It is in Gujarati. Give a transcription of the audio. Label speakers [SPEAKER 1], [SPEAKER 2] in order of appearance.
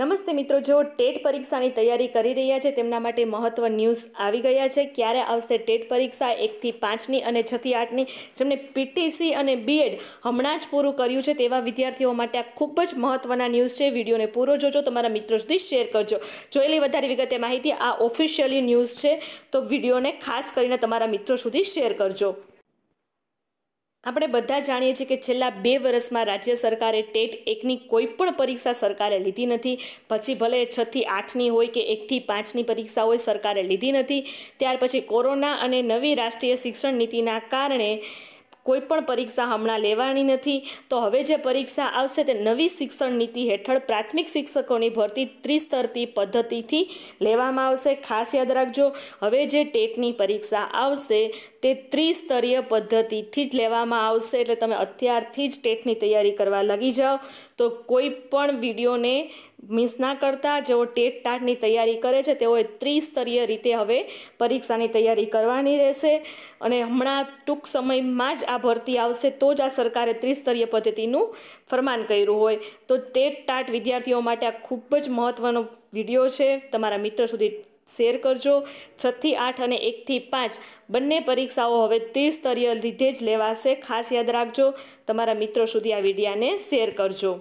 [SPEAKER 1] નમસ્તે મિત્રો જો ટેટ પરીક્ષાની તૈયારી કરી રહ્યા છે તેમના માટે મહત્વ ન્યૂઝ આવી ગયા છે ક્યારે આવશે ટેટ પરીક્ષા એકથી પાંચની અને છથી આઠની જેમણે પીટીસી અને બીએડ હમણાં જ પૂરું કર્યું છે તેવા વિદ્યાર્થીઓ માટે આ ખૂબ જ મહત્વના ન્યૂઝ છે વિડીયોને પૂરો જોજો તમારા મિત્રો સુધી શેર કરજો જોયેલી વધારે વિગતે માહિતી આ ઓફિશિયલી ન્યૂઝ છે તો વિડીયોને ખાસ કરીને તમારા મિત્રો સુધી શેર કરજો આપણે બધા જાણીએ છીએ કે છેલ્લા બે વર્ષમાં રાજ્ય સરકારે ટેટ એકની કોઈ પણ પરીક્ષા સરકારે લીધી નથી પછી ભલે છથી આઠની હોય કે એકથી પાંચની પરીક્ષા હોય સરકારે લીધી નથી ત્યાર પછી કોરોના અને નવી રાષ્ટ્રીય શિક્ષણ નીતિના કારણે કોઈ પણ પરીક્ષા હમણાં લેવાની નથી તો હવે જે પરીક્ષા આવશે તે નવી શિક્ષણ નીતિ હેઠળ પ્રાથમિક શિક્ષકોની ભરતી ત્રિસ્તરતી પદ્ધતિથી લેવામાં આવશે ખાસ યાદ રાખજો હવે જે ટેટની પરીક્ષા આવશે તે ત્રિસ્તરીય પદ્ધતિથી જ લેવામાં આવશે એટલે તમે અત્યારથી જ ટેટની તૈયારી કરવા લાગી જાઓ તો કોઈ પણ વિડીયોને મિસ ના કરતા જેઓ ટેટ ટાટની તૈયારી કરે છે તેઓએ ત્રિસ્તરીય રીતે હવે પરીક્ષાની તૈયારી કરવાની રહેશે અને હમણાં ટૂંક સમયમાં જ આ ભરતી આવશે તો જ આ સરકારે ત્રિસ્તરીય પદ્ધતિનું ફરમાન કર્યું હોય તો ટેટ ટાટ વિદ્યાર્થીઓ માટે આ ખૂબ જ મહત્ત્વનો વિડીયો છે તમારા મિત્રો સુધી શેર કરજો છથી આઠ અને એકથી પાંચ બંને પરીક્ષાઓ હવે ત્રિસ્તરીય લીધે જ લેવાશે ખાસ યાદ રાખજો તમારા મિત્રો સુધી આ વિડીયાને શેર કરજો